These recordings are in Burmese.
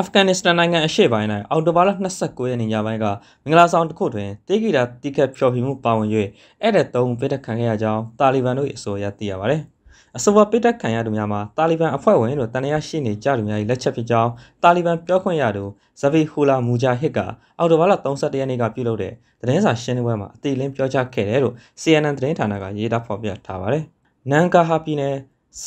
အာဖဂန်နစ္စတန်နိုင်ငံအရှေ့ပိုင်း၌အော်တိုဘာလ29ရက်နေ့ညပိုင်းကမင်္ဂလာဆောင်တစ်ခုတွင်တေဂီတာတိခတ်ဖျော်ဖြေမှုပါဝင်၍ဧည့်သည်၃ဗိတက်ခံခဲ့ရကြောင်းတာလီဘန်တို့အဆိုအရသိရပါသည်အဆိုပါပိတက်ခံရသူများမှာတာလီဘန်အဖွဲ့ဝင်လို့တန်ရရှိနေကြသူများ၏လက်ချက်ဖြစ်ကြောင်းတာလီဘန်ပြောခွင့်ရသူဇဗီဟူလာမူဂျာဟစ်ကအော်တိုဘာလ31ရက်နေ့ကပြုလုပ်တဲ့သတင်းစာရှင်းလင်းပွဲမှာအသေးလင်းပြောကြားခဲ့တယ်လို့ CNN သတင်းဌာနကရေးသားဖော်ပြထားပါတယ်။နန်ကာဟာပြည်နယ်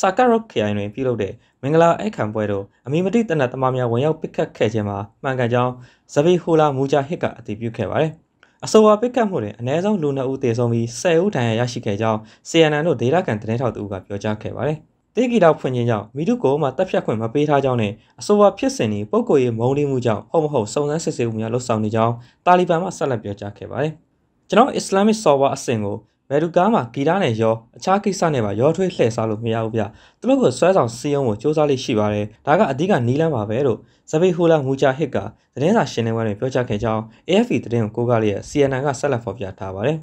စာကရော့ခရိုင်တွင်ပြုလုပ်တဲ့မင်္ဂလာအခမ်းပွဲတို့အမိမတိတနတ်သမားများဝင်ရောက်ပစ်ခတ်ခဲ့ခြင်းမှာမှန်ကန်ကြောင်းဇဗီဟိုလာမူဂျာဟစ်ကအတည်ပြုခဲ့ပါတယ်။အဆိုပါပစ်ခတ်မှုတွင်အနည်းဆုံးလူနှစ်ဦးသေဆုံးပြီး၁၀ဦးဒဏ်ရာရရှိခဲ့ကြောင်း CNN တို့ဒေတာကန်သတင်းထောက်တူကပြောကြားခဲ့ပါတယ်။တေဂီတောက်ဖွင့်ခြင်းကြောင့်မိတုကိုမှတပ်ဖြတ်ခွင့်မပေးထားကြောင်းနဲ့အဆိုပါဖြစ်စဉ်ဒီပုံကိုရေးမုံလေးမှုကြောင့်ဟုတ်မဟုတ်စုံစမ်းစစ်ဆေးမှုများလှုပ်ဆောင်နေကြောင်းတာလီဘန်မှဆက်လက်ပြောကြားခဲ့ပါတယ်။ကျွန်တော်အစ္စလာမစ်ဆော်ဝါအဆင့်ကိုဘယ်သူကားမှာဂီတနဲ့ရောအခြားကိစ္စနဲ့ပါရောထွေးလှည့်စားလို့မရဘူးဗျသူတို့ကိုဆွဲဆောင်စီးယုံကိုစ조사လေးရှိပါတယ်ဒါကအဓိကနီးလန်းပါပဲလို့ဇဘေဟိုလာမူချာဟစ်ကသတင်းစာရှင်းလင်းပွဲတွင်ပြောကြားခဲ့ကြောင်း AFP သတင်းကိုကိုကလေးရဲ့ CNN ကဆက်လက်ဖော်ပြထားပါတယ်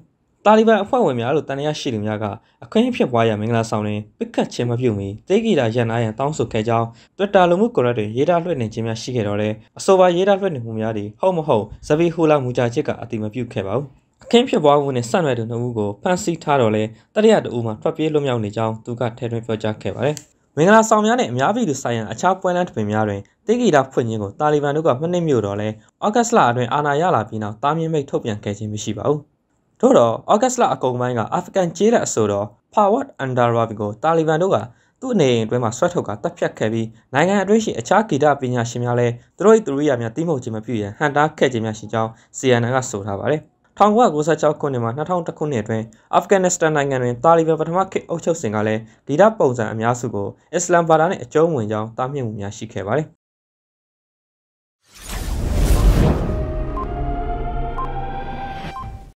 တာလီဘန်အဖွဲ့ဝင်များလို့တန်ရရှိသူများကအခွင့်အဖြစ်ပွားရမင်္ဂလာဆောင်တွင်ပစ်ခတ်ခြင်းမပြုမီတေဂီတာရန်နာရန်တောင်းဆိုခဲ့ကြောင်း Twitter လူမှုကွန်ရက်တွင်ရေးသားလွှင့်နေခြင်းများရှိခဲ့တော့လဲအဆိုပါရေးသားလွှင့်နေမှုများသည်ဟုတ်မဟုတ်ဇဗီဟူလာမူဂျာချစ်ကအတိမပြုခဲ့ပါဘူးအခင်းဖြစ်ပွားမှုနဲ့ဆက်နွယ်သူနှုတ်ဦးကိုဖမ်းဆီးထားတော့လဲတတိယတအူမှာထွက်ပြေးလွတ်မြောက်နေကြောင်းသူကထဲတွင်ပြောကြားခဲ့ပါတယ်။မင်္ဂလာဆောင်များနဲ့အများပြည်သူဆိုင်ရာအခြားပွဲလမ်းတစ်ပင်များတွင်တိဂီတာဖွင့်ခြင်းကိုတာလီဘန်တို့ကမနစ်မြို့တော့လဲအော့ဂတ်စ်လအတွင်းအာဏာရလာပြီးနောက်တာမြင့်မိတ်ထုတ်ပြန်ခဲ့ခြင်းမရှိပါဘူး။ထို့တော့အော့ဂတ်စ်လအကုန်ပိုင်းကအာဖဂန်ကျေးလက်အဆိုတော် Forward Andarabi ကိုတာလီဘန်တို့ကသူ့အနေအအတွင်းမှာဆွဲထုတ်ကတပ်ဖြတ်ခဲ့ပြီးနိုင်ငံအတွင်းရှိအခြားဂီတပညာရှင်များလည်းသူတို့၏သူရိယာများတိမုတ်ခြင်းမပြုရန်ဟန်တားခဲ့ခြင်းများရှိကြောင်း CNN ကဆိုထားပါတယ်။1996ခုနှစ်မှ2001ခုနှစ်အတွင်းအာဖဂန်နစ္စတန်နိုင်ငံတွင်တာလီဘန်ပထမခေတ်အုပ်ချုပ်စဉ်ကလည်းဒေတာပုံစံအများစုကိုအစ္စလမ်ဘာသာနှင့်အကျုံးဝင်ကြောင်းတားမြစ်မှုများရှိခဲ့ပါသည်